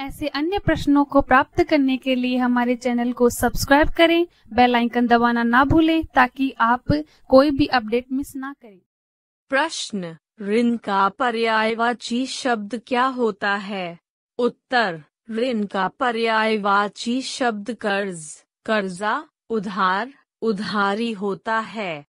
ऐसे अन्य प्रश्नों को प्राप्त करने के लिए हमारे चैनल को सब्सक्राइब करें बेल आइकन दबाना ना भूलें ताकि आप कोई भी अपडेट मिस ना करें प्रश्न ऋण का पर्यायवाची शब्द क्या होता है उत्तर ऋण का पर्यायवाची शब्द कर्ज कर्जा उधार उधारी होता है